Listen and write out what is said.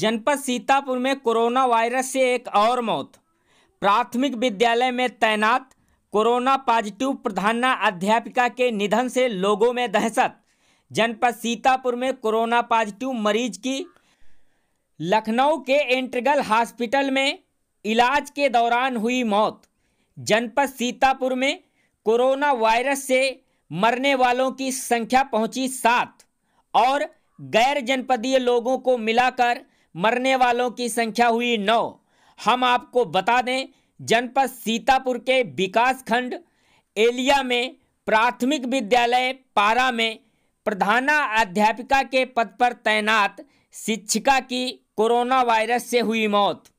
जनपद सीतापुर में corona virus से एक और मौत प्राथमिक विद्यालय में तैनात कोरोना पॉजिटिव प्रधाना अध्यापिका के निधन से लोगों में दहशत जनपद सीतापुर में कोरोना पॉजिटिव मरीज की लखनऊ के एंट्रगल हॉस्पिटल में इलाज के दौरान हुई मौत जनपद सीतापुर में कोरोना वायरस से मरने वालों की संख्या पहुंची सात और गैर जनपदीय लोगों को मिलाकर मरने वालों की संख्या हुई नौ हम आपको बता दें जनपद सीतापुर के विकास खंड एलिया में प्राथमिक विद्यालय पारा में प्रधाना अध्यापिका के पद पर तैनात शिक्षिका की कोरोना वायरस से हुई मौत